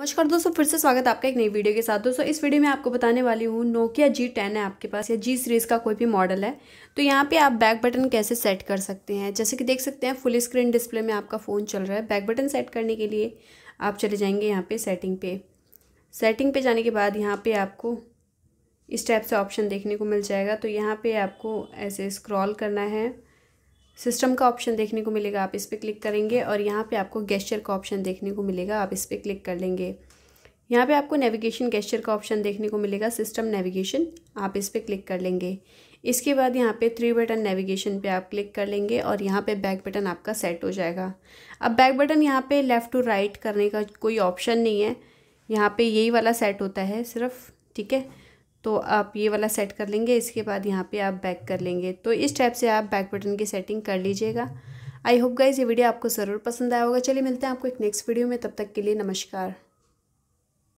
नमस्कार दोस्तों फिर से स्वागत है आपका एक नई वीडियो के साथ दोस्तों इस वीडियो में आपको बताने वाली हूँ नोकिया जी टेन है आपके पास या जी सीरीज़ का कोई भी मॉडल है तो यहाँ पे आप बैक बटन कैसे सेट कर सकते हैं जैसे कि देख सकते हैं फुल स्क्रीन डिस्प्ले में आपका फ़ोन चल रहा है बैक बटन सेट करने के लिए आप चले जाएंगे यहाँ पर सेटिंग पे सेटिंग पे जाने के बाद यहाँ पर आपको इस टाइप से ऑप्शन देखने को मिल जाएगा तो यहाँ पर आपको ऐसे स्क्रॉल करना है सिस्टम का ऑप्शन देखने को मिलेगा आप इस पर क्लिक करेंगे और यहाँ पे आपको गेस्चर का ऑप्शन देखने को मिलेगा आप इस पर क्लिक कर लेंगे यहाँ पे आपको नेविगेशन गेस्चर का ऑप्शन देखने को मिलेगा सिस्टम नेविगेशन आप इस पर क्लिक कर लेंगे इसके बाद यहाँ पे थ्री बटन नेविगेशन पे आप क्लिक कर लेंगे और यहाँ पे बैक बटन आपका सेट हो जाएगा अब बैक बटन यहाँ पे लेफ़्ट टू राइट करने का कोई ऑप्शन नहीं है यहाँ पे यही वाला सेट होता है सिर्फ ठीक है तो आप ये वाला सेट कर लेंगे इसके बाद यहाँ पे आप बैक कर लेंगे तो इस टाइप से आप बैक बटन की सेटिंग कर लीजिएगा आई होप गाइज ये वीडियो आपको ज़रूर पसंद आया होगा चलिए मिलते हैं आपको एक नेक्स्ट वीडियो में तब तक के लिए नमस्कार